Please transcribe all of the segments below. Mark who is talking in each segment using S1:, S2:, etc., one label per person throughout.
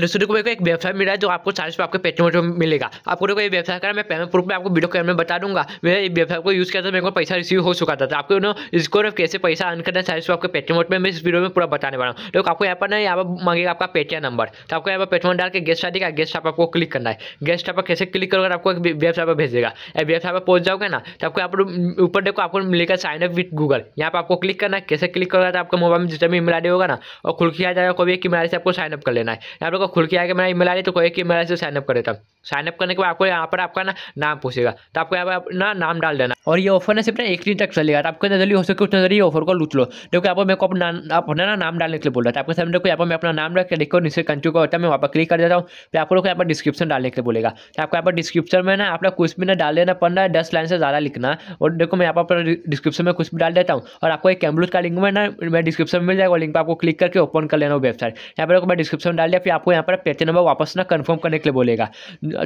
S1: दोस्तों देखो मेरे को एक व्यवसाय मिला है जो आपको चालीस पे आपके पेटीएम पे मिलेगा आपको देखो ये व्यवसाय करा मैं पेमेंट प्रूफ में आपको वीडियो कैमरे में बता दूंगा मेरा ये व्यवसाय को यूज़ किया था मेरे को पैसा रिसीव हो चुका था तो आपको ना इसको कैसे पैसा अन करना है चालीस आपके पेटीएम पे मैं इस वीडियो में पूरा बताने वाला हूँ देखो आपको यहाँ पर ना यहाँ पर मांगेगा आपका पेटीएम नंबर तो आपको यहाँ पर पेटीएम डाल के गेस्ट आ देगा गेस्ट आप आपको क्लिक करना है गेस्ट आप कैसे क्लिक करोगे आपको एक वेबसाइट पर भेज देगा वेबसाइट पर पहुंच जाओगे ना तो आपको यहाँ पर ऊपर देखो आपको मिलेगा साइन अप विथ गूगल यहाँ पर आपको क्लिक करना है कैसे क्लिक करोगे तो आपके मोबाइल में जितना भी ईमेल आई होगा ना और खुल किया जाएगा कोई एक ईमेल से आपको साइनअप कर लेना है यहाँ पर आपको खुल के आगे मेरा ईमेल आई तो कोई एक ईमेल आई से साइनअप कर देता साइनअप करने के बाद आपको यहाँ पर आपका ना नाम पूछेगा तो आपको यहाँ पर अपना नाम डाल देना और ये ऑफर ना सिर्फ ना एक दिन तक चलेगा तो आपको जल्दी हो सके उतना जल्दी ऑफर को लूट लो क्योंकि आपको मेरे को अपना अपना ना नाम डालने के लिए बोल रहा था तो आपके सामने देखो यहाँ पर मैं अपना नाम रख के देखो नीचे कंट्री को होता है मैं वहाँ पर क्लिक कर देता हूँ फिर आपको यहाँ पर डिस्क्रिप्शन डालने के लिए बोलेगा तो आपको यहाँ पर डिस्क्रिप्शन में ना आपका कुछ भी ना डाल देना पड़ना है दस लाइन से ज़्यादा लिखना और देखो मैं यहाँ पर डिस्क्रिप्शन में कुछ भी डाल देता हूँ और आपको एक कैम्ब्लूज का लिंक में ना मैं डिस्क्रिप्शन में मिल जाएगा लिंक पर आपको क्लिक करके ओपन कर लेना वेबसाइट यहाँ पर मैं डिस्क्रिप्शन डाल दिया फिर आप आपको यहाँ पर पेटे नंबर वापस ना कन्फर्म करने के लिए बोलेगा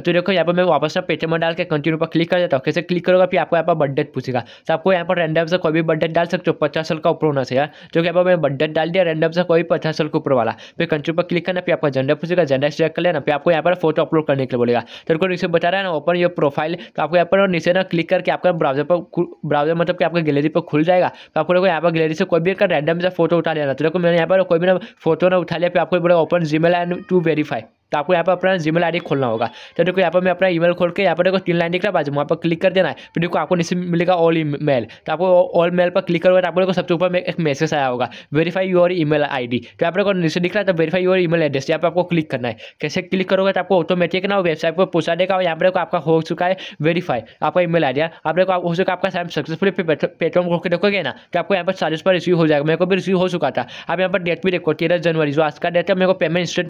S1: तो देखो यहाँ पर मैं वापस ना पेटे नंबर डाल के कंटिन्यू पर क्लिक कर देता हूँ कैसे क्लिक करोगा फिर आपको यहाँ पर बर्थडेट पूछेगा तो आपको यहाँ पर रैंडम से कोई भी बर्थडेट डाल सकते हो पचास साल का ऊपर होना चाहिए हाँ। जो कि यहाँ पर मैं बर्थडे डाल दिया रैंडम से कोई पचास साल के ऊपर वाला फिर कंटिन्यू पर क्लिक करना फिर आपका जेंडर पूछेगा जेंडर चेक कर लेना फिर आपको यहाँ पर फोटो अपलोड करने के लिए बोलेगा तो देखो नीचे बता रहा है ना ओपन योर प्रोफाइल तो आपको यहाँ पर नीचे ना क्लिक करके आपका ब्राउजर पर ब्राउजर मतलब कि आपका गैलरी पर खुल जाएगा तो आपको देखो यहाँ पर गैलरी से कोई भी रैंडम से फोटो उठा लेना तो देखो मैंने यहाँ पर कोई भी ना फोटो ना उठा लिया फिर आपको बोला open Gmail and to verify तो आपको यहाँ पर अपना जीमेल आईडी खोलना होगा तो देखो यहाँ पर मैं अपना ईमेल खोल के यहाँ पर देखो तीन लाइन दिख रहा है बाजू वहाँ पर क्लिक कर देना है फिर देखो आपको नीचे मिलेगा ऑल मेल तो आपको ऑल मेल पर क्लिक करोगे तो आपको देखो सबसे ऊपर में एक मैसेज आया होगा वेरीफाई योर ईमेल आईडी तो यहाँ पर देखो नीचे दिख रहा है तो वेरीफाई योर ईमेल एड्रेस यहाँ पर आपको क्लिक करना है कैसे क्लिक करोगे तो आपको ऑटोमेटिक ना वेबसाइट पर पूछा देगा और यहाँ पर देखो आपका हो चुका है वेरीफाई आपका ईमेल आईडी आप देखो हो चुका आपका साइम सक्सेसफुली प्लेटफॉर्म खोल के देखोगे ना तो आपको यहाँ पर चार्जेस पर रिसीव हो जाएगा मेरे को भी रिसीव हो चुका था आप यहाँ पर डेट भी देखो तेरह जनवरी जो आज का डेट है मेरे को पेमेंट इंस्टेंट